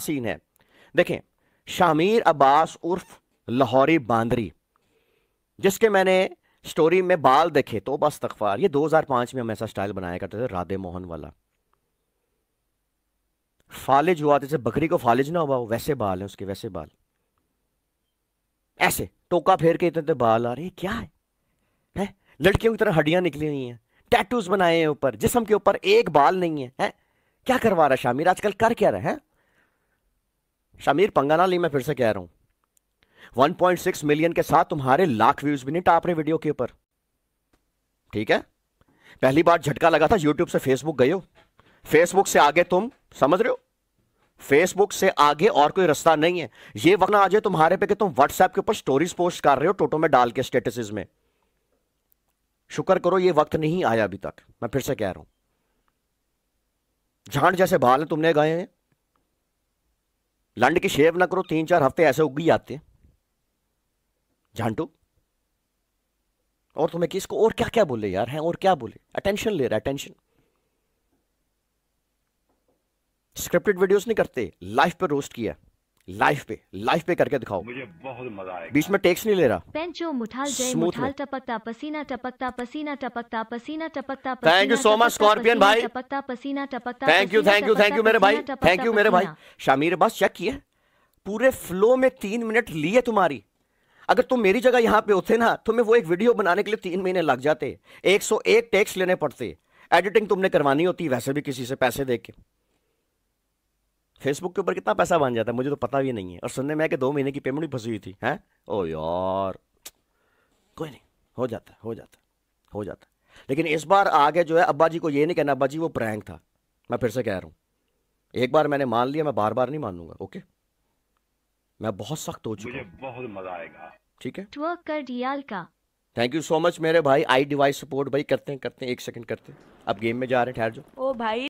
Scene है देखें शामिर अब्बास उर्फ लाहौरी बांदरी जिसके मैंने स्टोरी में बाल देखे तो बस तकफार ये 2005 में हम ऐसा स्टाइल बनाया करते थे राधे मोहन वाला फालिज हुआ जैसे बकरी को फालिज ना हुआ वैसे बाल हैं उसके वैसे बाल ऐसे टोका फेर के इतने बाल आ रहे हैं क्या है, है? लड़कियों की तरह हड्डियां निकली हुई हैं टैटूज बनाए हैं ऊपर जिसम के ऊपर एक बाल नहीं है, है? क्या करवा रहा शामिर आजकल कर क्या रहे हैं शमीर पंगाना ली मैं फिर से कह रहा हूं 1.6 मिलियन के साथ तुम्हारे लाख व्यूज भी नहीं टाप रहे वीडियो के ऊपर ठीक है पहली बार झटका लगा था यूट्यूब से फेसबुक गए हो फेसबुक से आगे तुम समझ रहे हो फेसबुक से आगे और कोई रास्ता नहीं है ये वक्त आ जाए तुम्हारे पे कि तुम व्हाट्सएप के ऊपर स्टोरीज पोस्ट कर रहे हो टोटो में डाल के स्टेटस में शुक्र करो ये वक्त नहीं आया अभी तक मैं फिर से कह रहा हूं झांड जैसे बाल तुमने गए हैं लंड की शेव ना करो तीन चार हफ्ते ऐसे उग जाते आते झांटू और तुम्हें किसको और क्या क्या बोले यार हैं और क्या बोले अटेंशन ले रहा अटेंशन स्क्रिप्टेड वीडियोस नहीं करते लाइफ पर रोस्ट किया लाइफ पे लाइफ पे करके दिखाओ मुझे बहुत मजा आएगा बीच में टेक्स नहीं ले रहा पेंचो मुठाल जय मुठाल टपकता पसीना टपकता पसीना टपकता पसीना टपकता thank you so much scorpion भाई टपकता पसीना टपकता thank you thank you thank you मेरे भाई थैंक यू मेरे भाई शामिर बस चेक किए पूरे फ्लो में तीन मिनट लिए तुम्हारी अगर तुम मेरी जगह यहाँ पे होते ना तो मैं वो एक वीडियो बनाने के लिए तीन महीने लग जाते 101 टैक्स लेने पड़ते एडिटिंग तुमने करवानी होती वैसे भी किसी से पैसे दे के फेसबुक के ऊपर कितना पैसा बन जाता है मुझे तो पता भी नहीं है और सुनने में आया कि दो महीने की पेमेंट भी फंसी हुई थी हैं ओ यार कोई नहीं हो जाता है हो जाता है हो जाता लेकिन इस बार आगे जो है अब्बा जी को ये नहीं कहना अब्बा जी वो प्रैंक था मैं फिर से कह रहा हूँ एक बार मैंने मान लिया मैं बार बार नहीं मानूंगा ओके मैं बहुत सख्त हो चुका मुझे बहुत मजा आएगा ठीक है ट्वर्क कर रियाल का थैंक यू सो मच मेरे भाई आई डिवाइस सपोर्ट भाई करते हैं करते हैं एक सेकंड करते हैं अब गेम में जा रहे हैं ठहर जाओ ओ भाई